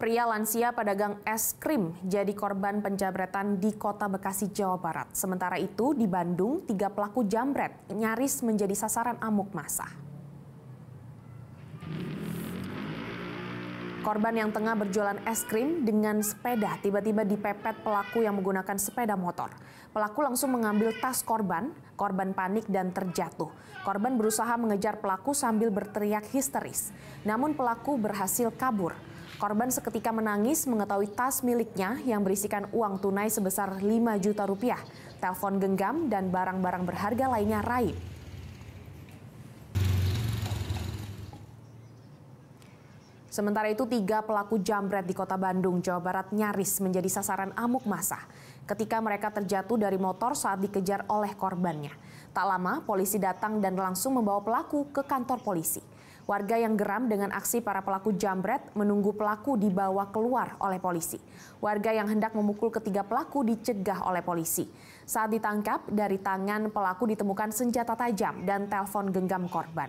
Pria lansia pedagang es krim jadi korban penjabretan di kota Bekasi, Jawa Barat. Sementara itu di Bandung, tiga pelaku jambret nyaris menjadi sasaran amuk masa. Korban yang tengah berjualan es krim dengan sepeda tiba-tiba dipepet pelaku yang menggunakan sepeda motor. Pelaku langsung mengambil tas korban, korban panik dan terjatuh. Korban berusaha mengejar pelaku sambil berteriak histeris. Namun pelaku berhasil kabur. Korban seketika menangis mengetahui tas miliknya yang berisikan uang tunai sebesar 5 juta rupiah, telepon genggam dan barang-barang berharga lainnya raib. Sementara itu tiga pelaku jambret di kota Bandung, Jawa Barat nyaris menjadi sasaran amuk masa ketika mereka terjatuh dari motor saat dikejar oleh korbannya. Tak lama polisi datang dan langsung membawa pelaku ke kantor polisi. Warga yang geram dengan aksi para pelaku jambret menunggu pelaku dibawa keluar oleh polisi. Warga yang hendak memukul ketiga pelaku dicegah oleh polisi. Saat ditangkap, dari tangan pelaku ditemukan senjata tajam dan telepon genggam korban.